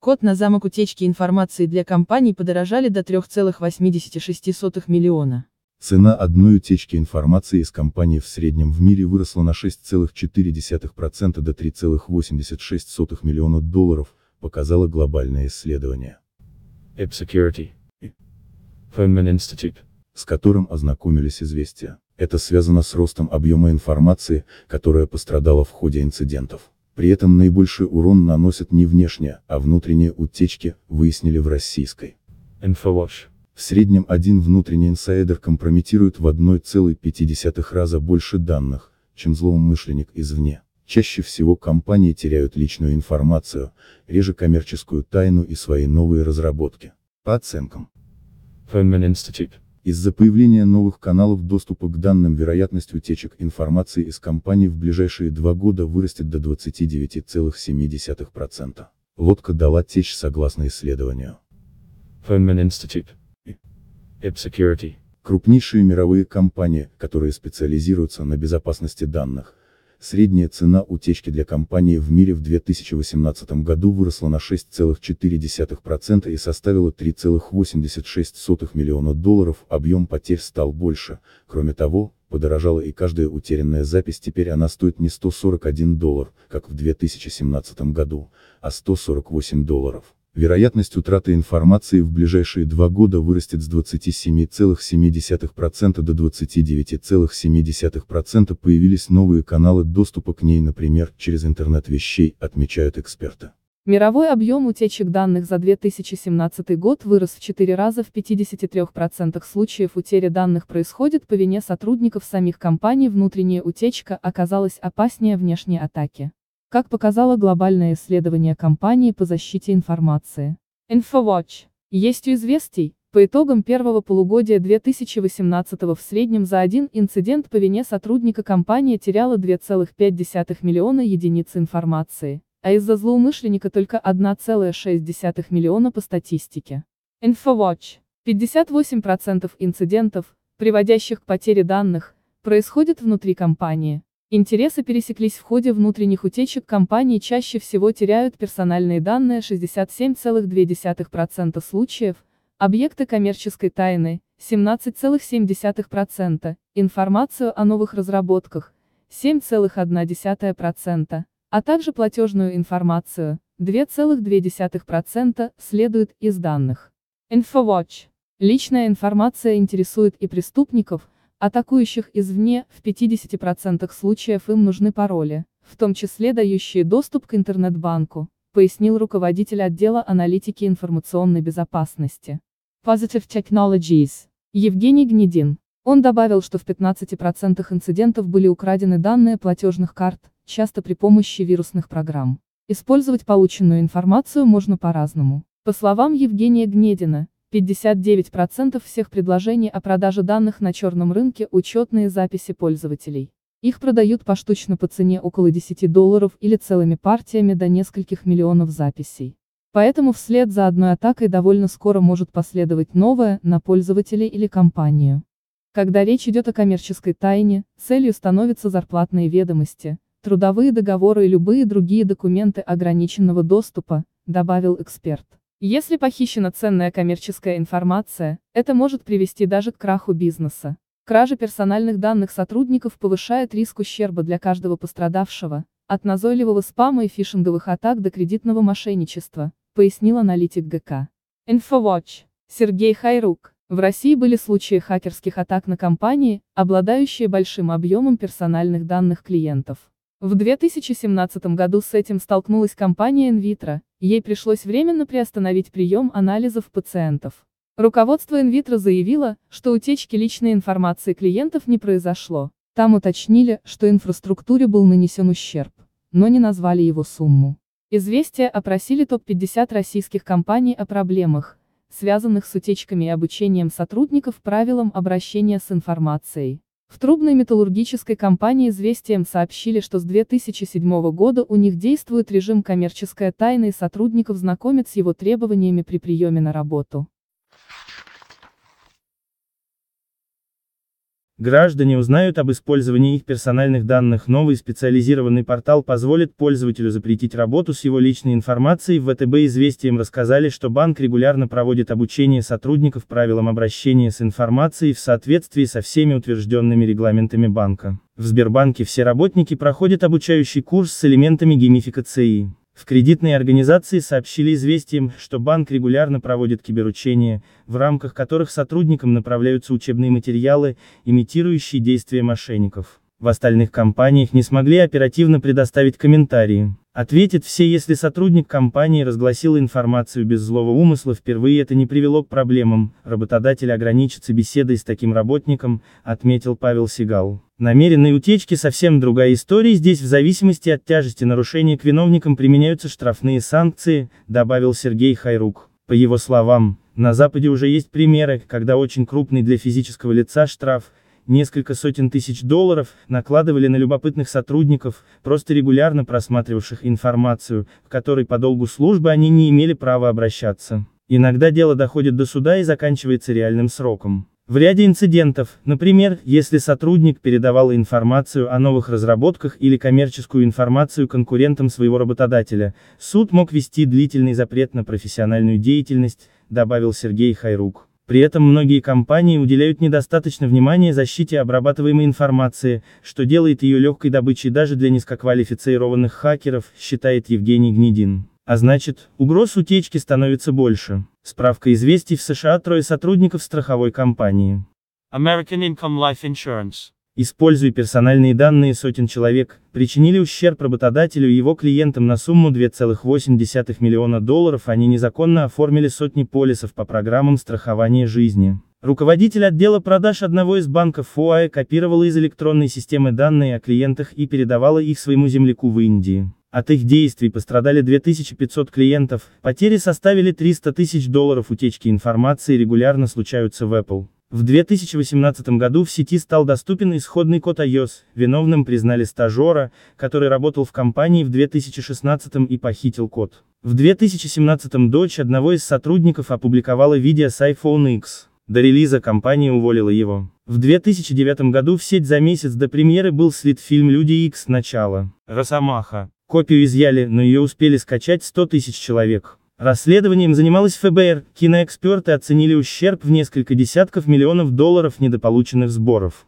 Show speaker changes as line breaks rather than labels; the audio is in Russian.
Код на замок утечки информации для компаний подорожали до 3,86 миллиона.
Цена одной утечки информации из компании в среднем в мире выросла на 6,4% до 3,86 миллиона долларов, показало глобальное исследование. App Security. Institute. С которым ознакомились известия. Это связано с ростом объема информации, которая пострадала в ходе инцидентов. При этом наибольший урон наносят не внешние, а внутренние утечки, выяснили в российской. Infowatch. В среднем один внутренний инсайдер компрометирует в 1,5 раза больше данных, чем злоумышленник извне. Чаще всего компании теряют личную информацию, реже коммерческую тайну и свои новые разработки. По оценкам. Feynman Institute из-за появления новых каналов доступа к данным вероятность утечек информации из компании в ближайшие два года вырастет до 29,7%. Лодка дала течь согласно исследованию. Feynman Institute. Крупнейшие мировые компании, которые специализируются на безопасности данных, Средняя цена утечки для компании в мире в 2018 году выросла на 6,4% и составила 3,86 миллиона долларов, объем потерь стал больше, кроме того, подорожала и каждая утерянная запись теперь она стоит не 141 доллар, как в 2017 году, а 148 долларов вероятность утраты информации в ближайшие два года вырастет с 27,7% до 29,7% появились новые каналы доступа к ней, например, через интернет вещей, отмечают эксперты.
Мировой объем утечек данных за 2017 год вырос в 4 раза в 53% случаев утери данных происходит по вине сотрудников самих компаний внутренняя утечка оказалась опаснее внешней атаки как показало глобальное исследование компании по защите информации. InfoWatch. Есть у известий, по итогам первого полугодия 2018 в среднем за один инцидент по вине сотрудника компания теряла 2,5 миллиона единиц информации, а из-за злоумышленника только 1,6 миллиона по статистике. InfoWatch. 58% инцидентов, приводящих к потере данных, происходит внутри компании. Интересы пересеклись в ходе внутренних утечек компании чаще всего теряют персональные данные 67,2% случаев, объекты коммерческой тайны 17,7%, информацию о новых разработках 7,1%, а также платежную информацию 2,2% следует из данных. InfoWatch. Личная информация интересует и преступников – Атакующих извне, в 50% случаев им нужны пароли, в том числе дающие доступ к интернет-банку, пояснил руководитель отдела аналитики информационной безопасности. Positive Technologies. Евгений Гнедин. Он добавил, что в 15% инцидентов были украдены данные платежных карт, часто при помощи вирусных программ. Использовать полученную информацию можно по-разному. По словам Евгения Гнедина, 59% всех предложений о продаже данных на черном рынке – учетные записи пользователей. Их продают поштучно по цене около 10 долларов или целыми партиями до нескольких миллионов записей. Поэтому вслед за одной атакой довольно скоро может последовать новая на пользователей или компанию. Когда речь идет о коммерческой тайне, целью становятся зарплатные ведомости, трудовые договоры и любые другие документы ограниченного доступа, добавил эксперт. Если похищена ценная коммерческая информация, это может привести даже к краху бизнеса. Кража персональных данных сотрудников повышает риск ущерба для каждого пострадавшего, от назойливого спама и фишинговых атак до кредитного мошенничества, пояснил аналитик ГК. InfoWatch. Сергей Хайрук. В России были случаи хакерских атак на компании, обладающие большим объемом персональных данных клиентов. В 2017 году с этим столкнулась компания Invitro, ей пришлось временно приостановить прием анализов пациентов. Руководство Invitro заявило, что утечки личной информации клиентов не произошло. Там уточнили, что инфраструктуре был нанесен ущерб, но не назвали его сумму. Известия опросили топ-50 российских компаний о проблемах, связанных с утечками и обучением сотрудников правилам обращения с информацией. В трубной металлургической компании «Известиям» сообщили, что с 2007 года у них действует режим «коммерческая тайна» и сотрудников знакомят с его требованиями при приеме на работу.
Граждане узнают об использовании их персональных данных. Новый специализированный портал позволит пользователю запретить работу с его личной информацией. В ВТБ известиям рассказали, что банк регулярно проводит обучение сотрудников правилам обращения с информацией в соответствии со всеми утвержденными регламентами банка. В Сбербанке все работники проходят обучающий курс с элементами геймификации. В кредитной организации сообщили известиям, что банк регулярно проводит киберучения, в рамках которых сотрудникам направляются учебные материалы, имитирующие действия мошенников. В остальных компаниях не смогли оперативно предоставить комментарии. Ответит все, если сотрудник компании разгласил информацию без злого умысла впервые это не привело к проблемам, работодатель ограничится беседой с таким работником, отметил Павел Сигал. Намеренные утечки совсем другая история, здесь в зависимости от тяжести нарушения к виновникам применяются штрафные санкции, добавил Сергей Хайрук. По его словам, на Западе уже есть примеры, когда очень крупный для физического лица штраф, несколько сотен тысяч долларов, накладывали на любопытных сотрудников, просто регулярно просматривавших информацию, к которой по долгу службы они не имели права обращаться. Иногда дело доходит до суда и заканчивается реальным сроком. В ряде инцидентов, например, если сотрудник передавал информацию о новых разработках или коммерческую информацию конкурентам своего работодателя, суд мог вести длительный запрет на профессиональную деятельность, добавил Сергей Хайрук. При этом многие компании уделяют недостаточно внимания защите обрабатываемой информации, что делает ее легкой добычей даже для низкоквалифицированных хакеров, считает Евгений Гнедин. А значит, угроз утечки становится больше. Справка известий в США трое сотрудников страховой компании. American Income Life Insurance используя персональные данные сотен человек, причинили ущерб работодателю и его клиентам на сумму 2,8 миллиона долларов, они незаконно оформили сотни полисов по программам страхования жизни. Руководитель отдела продаж одного из банков ФОАЭ копировала из электронной системы данные о клиентах и передавала их своему земляку в Индии. От их действий пострадали 2500 клиентов, потери составили 300 тысяч долларов утечки информации регулярно случаются в Apple. В 2018 году в сети стал доступен исходный код iOS, виновным признали стажера, который работал в компании в 2016 и похитил код. В 2017 дочь одного из сотрудников опубликовала видео с iPhone X. До релиза компания уволила его. В 2009 году в сеть за месяц до премьеры был слит фильм «Люди X. Начало». «Росомаха». Копию изъяли, но ее успели скачать 100 тысяч человек. Расследованием занималась ФБР, киноэксперты оценили ущерб в несколько десятков миллионов долларов недополученных сборов.